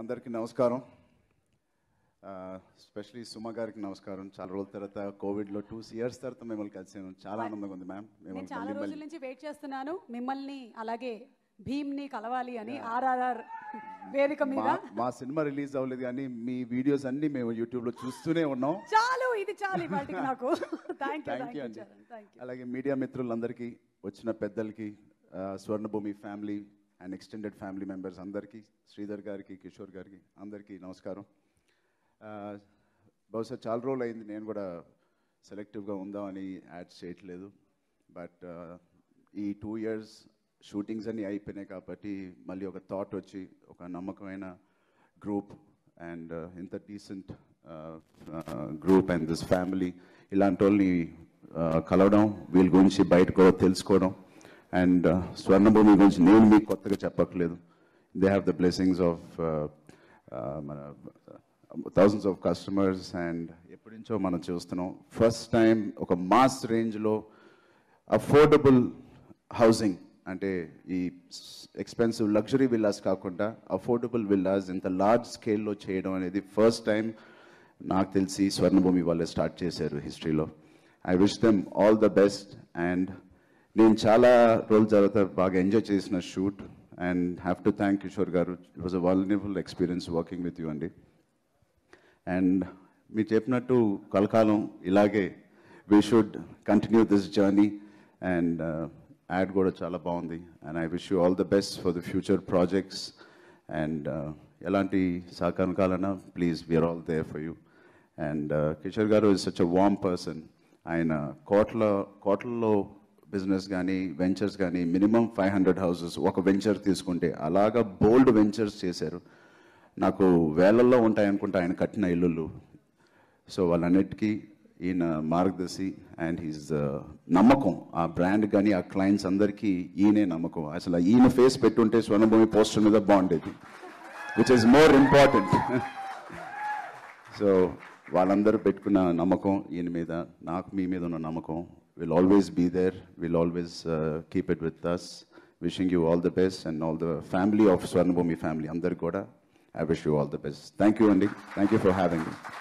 అందరికీ నమస్కారం స్పెషలీ సుమ గారికి నమస్కారం చాలా రోజుల తర్వాత కోవిడ్ లో టూ ఇయర్స్ తర్వాత మిమ్మల్ని కలిసి చాలా ఆనందంగా ఉంది మ్యామ్ నేను చాలా రోజుల నుంచి వెయిట్ చేస్తున్నాను మిమ్మల్ని అలాగే భీమ్ ని కలవాలి అని ఆర్ఆర్ఆర్ వేదిక మీద మా సినిమా రిలీజ్ అవ్వలేదు కానీ మీ వీడియోస్ అన్ని మేము యూట్యూబ్ లో చూస్తూనే ఉన్నాం చాలు ఇది చాలు వాటికి నాకు థ్యాంక్ యూ అలాగే మీడియా మిత్రులందరికీ వచ్చిన పెద్దలకి Swarnabhoomi family and extended family members అందరికీ శ్రీధర్ గారికి కిషోర్ గారికి అందరికీ నమస్కారం బహుశా చాలా రోజులు అయింది నేను కూడా సెలెక్టివ్గా ఉందామని యాడ్ చేయట్లేదు బట్ ఈ టూ ఇయర్స్ షూటింగ్స్ అన్నీ అయిపోయినాయి కాబట్టి మళ్ళీ ఒక థాట్ వచ్చి ఒక నమ్మకమైన గ్రూప్ అండ్ ఇంత decent group and this family ఇలాంటి వాళ్ళని కలవడం వీళ్ళ గురించి బయట కూడా తెలుసుకోవడం అండ్ స్వర్ణభూమి గురించి నేను మీకు కొత్తగా చెప్పట్లేదు they have the blessings of మన థౌజండ్స్ ఆఫ్ కస్టమర్స్ అండ్ ఎప్పటి నుంచో మనం చూస్తున్నాం ఫస్ట్ టైం ఒక మాస్ రేంజ్లో అఫోర్డబుల్ హౌసింగ్ అంటే ఈ ఎక్స్పెన్సివ్ లగ్జరీ విల్లాస్ కాకుండా అఫోర్డబుల్ విల్లాస్ ఇంత లార్జ్ స్కేల్లో చేయడం అనేది ఫస్ట్ టైం నాకు తెలిసి స్వర్ణభూమి వాళ్ళే స్టార్ట్ చేశారు హిస్టరీలో I wish them all the best and నేను చాలా రోజుల తర్వాత బాగా ఎంజాయ్ చేసిన shoot and have to thank Kishore garu it was a valuable experience working with you అండి అండ్ మీరు చెప్పినట్టు కలకాలం ఇలాగే we should continue this journey and ad కూడా చాలా బాగుంది and I wish you all the best for the future projects and ఎలాంటి సహకారకాలన్నా please we are all there for you and Kishore garu is such a warm person ఆయన కోట్ల కోట్లలో business కానీ ventures కానీ మినిమం ఫైవ్ హండ్రెడ్ హౌసెస్ ఒక వెంచర్ తీసుకుంటే అలాగా బోల్డ్ వెంచర్స్ చేశారు నాకు వేలల్లో ఉంటాయనుకుంటా ఆయన కట్టిన ఇల్లులు సో వాళ్ళన్నిటికీ ఈయన మార్గదర్శి అండ్ హీజ్ నమ్మకం ఆ బ్రాండ్ కానీ ఆ క్లయింట్స్ అందరికీ ఈయనే నమ్మకం అసలు ఈయన ఫేస్ పెట్టుంటే స్వర్ణభూమి పోస్టర్ మీద బాగుండేది which is more important so వాళ్ళందరూ పెట్టుకున్న నమ్మకం ఈయన మీద నాకు మీ మీద ఉన్న నమ్మకం will always be there. We'll always uh, keep it with us. Wishing you all the best and all the family of Swarnabhumi family, Andar Goda. I wish you all the best. Thank you, Andy. Thank you for having me.